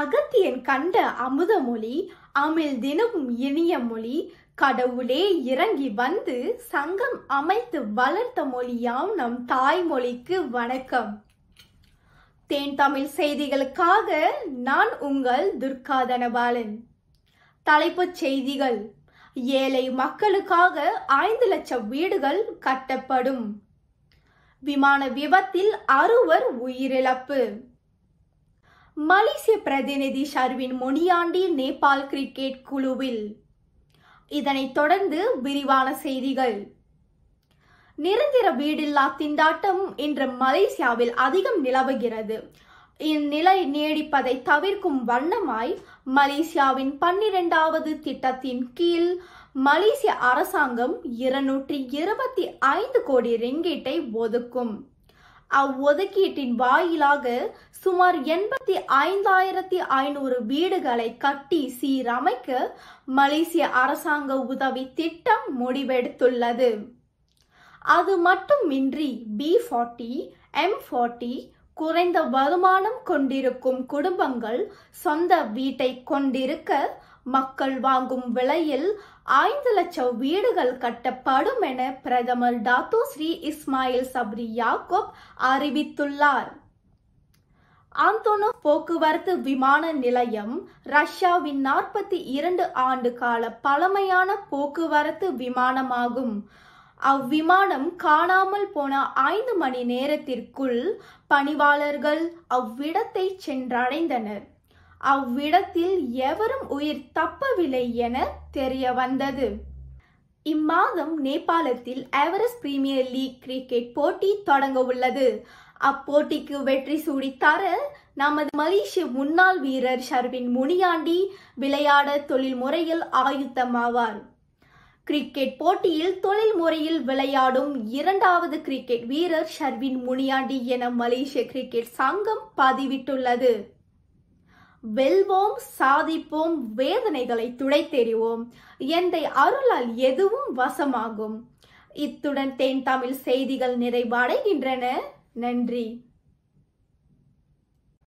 அகத்தியன் கண்ட அமுத மொழி அமில் தினமும் இனிய மொழி கடவுளே இறங்கி வந்து சங்கம் அமைத்து வளர்த்த மொழியாம் நம் தாய்மொழிக்கு வணக்கம் தேன் தமிழ் செய்திகளுக்காக நான் உங்கள் துர்கா தனபாலன் தலைப்புச் செய்திகள் ஏழை மக்களுக்காக ஐந்து லட்சம் வீடுகள் கட்டப்படும் விமான விபத்தில் அறுவர் உயிரிழப்பு மலேசிய பிரதிநிதி ஷர்வின் மொனியாண்டி நேபாள் கிரிக்கெட் குழுவில் இதனைத் தொடர்ந்து விரிவான செய்திகள் நிரந்தர வீடில்லா திண்டாட்டம் இன்று மலேசியாவில் அதிகம் நிலவுகிறது இந்நிலை நீடிப்பதை தவிர்க்கும் வண்ணமாய் மலேசியாவின் பன்னிரெண்டாவது திட்டத்தின் கீழ் மலேசிய அரசாங்கம் இருநூற்றி இருபத்தி ஐந்து கோடி ரிங்கீட்டை ஒதுக்கும் அவ்வொதுக்கீட்டின் வாயிலாக சுமார் எண்பத்தி ஐந்தாயிரத்தி ஐநூறு வீடுகளை கட்டி சீரமைக்க மலேசிய அரசாங்க உதவி திட்டம் முடிவெடுத்துள்ளது அது மட்டுமின்றி பி ஃபார்ட்டி எம் ஃபார்ட்டி குறைந்த வருமானம் கொண்டிருக்கும் குடும்பங்கள் சொந்த வீட்டை கொண்டிருக்க மக்கள் வாங்கும் விலையில் ஐந்து லட்சம் வீடுகள் கட்டப்படும் என பிரதமர் டாத்து ஸ்ரீ இஸ்மாயில் சப்ரி யாக்கோப் அறிவித்துள்ளார் ஆந்தோனோ போக்குவரத்து விமான நிலையம் ரஷ்யாவின் நாற்பத்தி இரண்டு ஆண்டு கால பழமையான போக்குவரத்து விமானமாகும் அவ்விமானம் காணாமல் போன ஐந்து மணி நேரத்திற்குள் பணிவாளர்கள் அவ்விடத்தை சென்றடைந்தனர் அவ்விடத்தில் எவரும் உயிர் தப்பவில்லை என தெரிய வந்தது இம்மாதம் நேபாளத்தில் எவரெஸ்ட் பிரீமியர் லீக் கிரிக்கெட் போட்டி தொடங்க உள்ளது அப்போட்டிக்கு வெற்றி சூடித்தர நமது மலேசிய முன்னாள் வீரர் ஷர்வின் முனியாண்டி விளையாட தொழில் முறையில் ஆயுத்தமாவார் கிரிக்கெட் போட்டியில் தொழில் முறையில் விளையாடும் இரண்டாவது கிரிக்கெட் வீரர் ஷர்வின் முனியாண்டி என மலேசிய கிரிக்கெட் சங்கம் பதிவிட்டுள்ளது வெல்வோம் சாதிப்போம் வேதனைகளை துடைத்தெறிவோம் எந்தை அருளால் எதுவும் வசமாகும் இத்துடன் தேன் தமிழ் செய்திகள் நிறைவடைகின்றன நன்றி